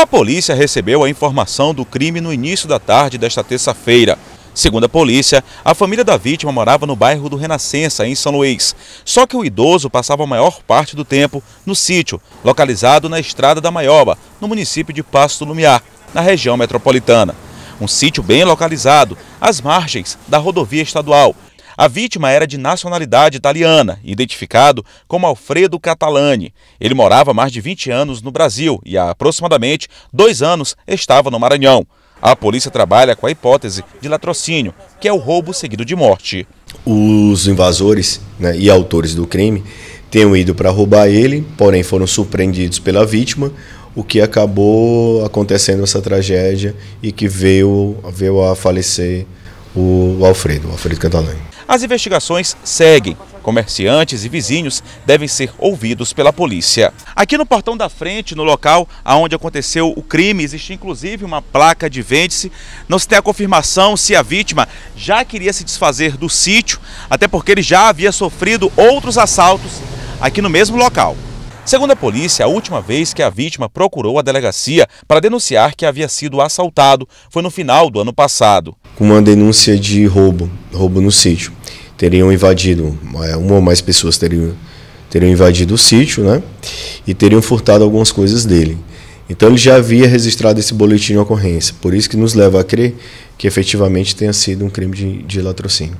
A polícia recebeu a informação do crime no início da tarde desta terça-feira. Segundo a polícia, a família da vítima morava no bairro do Renascença, em São Luís. Só que o idoso passava a maior parte do tempo no sítio, localizado na Estrada da Maioba, no município de Pasto Lumiar, na região metropolitana. Um sítio bem localizado, às margens da rodovia estadual, a vítima era de nacionalidade italiana, identificado como Alfredo Catalani. Ele morava mais de 20 anos no Brasil e há aproximadamente dois anos estava no Maranhão. A polícia trabalha com a hipótese de latrocínio, que é o roubo seguido de morte. Os invasores né, e autores do crime tenham ido para roubar ele, porém foram surpreendidos pela vítima, o que acabou acontecendo essa tragédia e que veio, veio a falecer o Alfredo, o Alfredo Cantalan. As investigações seguem. Comerciantes e vizinhos devem ser ouvidos pela polícia. Aqui no portão da frente, no local aonde aconteceu o crime, existe inclusive uma placa de vende-se. Não se tem a confirmação se a vítima já queria se desfazer do sítio, até porque ele já havia sofrido outros assaltos aqui no mesmo local. Segundo a polícia, a última vez que a vítima procurou a delegacia para denunciar que havia sido assaltado foi no final do ano passado. Com uma denúncia de roubo, roubo no sítio. Teriam invadido, é, uma ou mais pessoas teriam, teriam invadido o sítio, né? E teriam furtado algumas coisas dele. Então ele já havia registrado esse boletim de ocorrência. Por isso que nos leva a crer que efetivamente tenha sido um crime de, de latrocínio.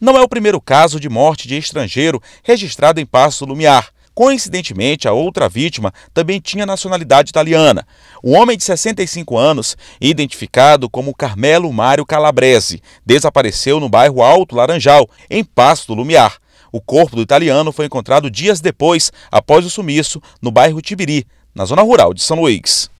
Não é o primeiro caso de morte de estrangeiro registrado em Passo Lumiar. Coincidentemente, a outra vítima também tinha nacionalidade italiana. Um homem de 65 anos, identificado como Carmelo Mário Calabrese, desapareceu no bairro Alto Laranjal, em Passo do Lumiar. O corpo do italiano foi encontrado dias depois, após o sumiço, no bairro Tibiri, na zona rural de São Luís.